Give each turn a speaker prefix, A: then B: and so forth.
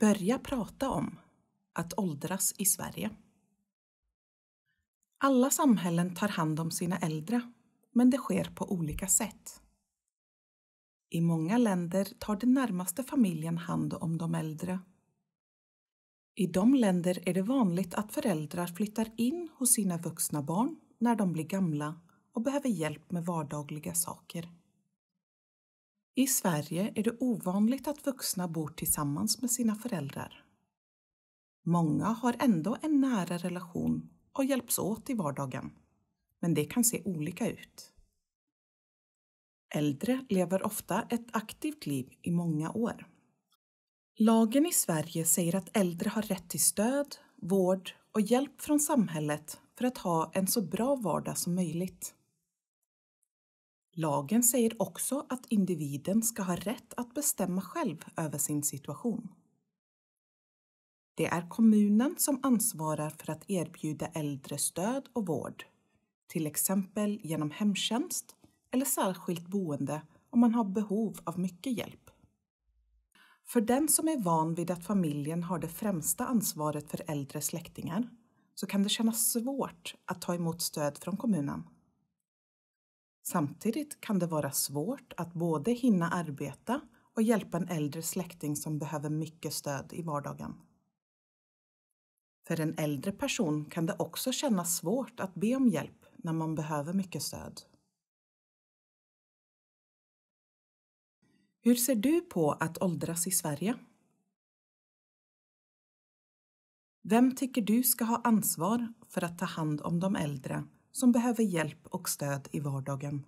A: Börja prata om att åldras i Sverige. Alla samhällen tar hand om sina äldre, men det sker på olika sätt. I många länder tar den närmaste familjen hand om de äldre. I de länder är det vanligt att föräldrar flyttar in hos sina vuxna barn när de blir gamla och behöver hjälp med vardagliga saker. I Sverige är det ovanligt att vuxna bor tillsammans med sina föräldrar. Många har ändå en nära relation och hjälps åt i vardagen, men det kan se olika ut. Äldre lever ofta ett aktivt liv i många år. Lagen i Sverige säger att äldre har rätt till stöd, vård och hjälp från samhället för att ha en så bra vardag som möjligt. Lagen säger också att individen ska ha rätt att bestämma själv över sin situation. Det är kommunen som ansvarar för att erbjuda äldre stöd och vård, till exempel genom hemtjänst eller särskilt boende om man har behov av mycket hjälp. För den som är van vid att familjen har det främsta ansvaret för äldre släktingar så kan det kännas svårt att ta emot stöd från kommunen. Samtidigt kan det vara svårt att både hinna arbeta och hjälpa en äldre släkting som behöver mycket stöd i vardagen. För en äldre person kan det också kännas svårt att be om hjälp när man behöver mycket stöd. Hur ser du på att åldras i Sverige? Vem tycker du ska ha ansvar för att ta hand om de äldre som behöver hjälp och stöd i vardagen.